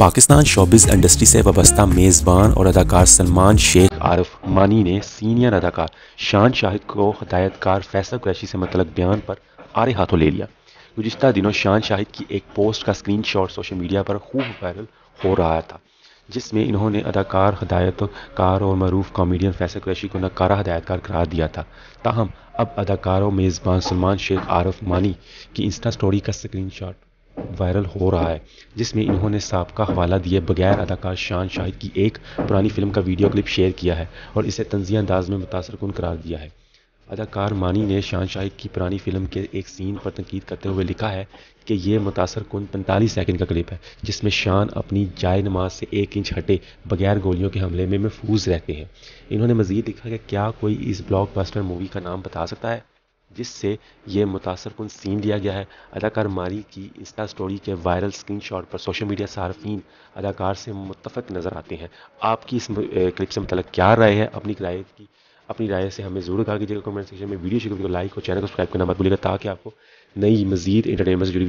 Pakistan showbiz industry से वाबस्ता मेज़बान और अदाकार सलमान शेख आरफ मानी ने सीनियर अदाकार शान शाहिद को हदायतकार फैसल क्रैशी से मतलब बयान पर आरे हाथों ले लिया गुजशत दिनों शान शाहिद की एक पोस्ट का स्क्रीन शॉट सोशल मीडिया पर खूब वायरल हो रहा था जिसमें इन्होंने अदाकार हदायतकार और मरूफ कॉमेडियन फैसल क्रैशी को नकारा हदायतकार करार दिया था ताहम अब अदाकार और मेज़बान सलमान शेख आरफ मानी की इंस्टा स्टोरी का स्क्रीन शॉट वायरल हो रहा है जिसमें इन्होंने सांप का हवाला दिए बगैर अदाकार शान शाहिद की एक पुरानी फिल्म का वीडियो क्लिप शेयर किया है और इसे तंजिया अंदाज में मुतासर कन करार दिया है अदाकार मानी ने शान शाहिद की पुरानी फिल्म के एक सीन पर तनकीद करते हुए लिखा है कि यह मुतासर कन पैंतालीस सेकेंड का क्लिप है जिसमें शान अपनी जाय नमाज से एक इंच हटे बगैर गोलियों के हमले में महफूज रहते हैं इन्होंने मज़ीद लिखा कि क्या कोई इस बस्टर मूवी का नाम बता सकता है जिससे ये मुतासर कन सीन लिया गया है अदाकार मारी की इंस्टा स्टोरी के वायरल स्क्रीनशॉट पर सोशल मीडिया सार्फिन अदाकार से मुतफक नज़र आते हैं आपकी इस क्लिप से मतलब क्या राय है अपनी राय की अपनी राय से हमें जरूर कहा कीजिएगा कमेंट सेक्शन में वीडियो शुरू लाइक तो और चैनल को सब्सक्राइब करना मत भूलिएगा ताकि आपको नई मजीद इंटरटेनमेंट जुड़ी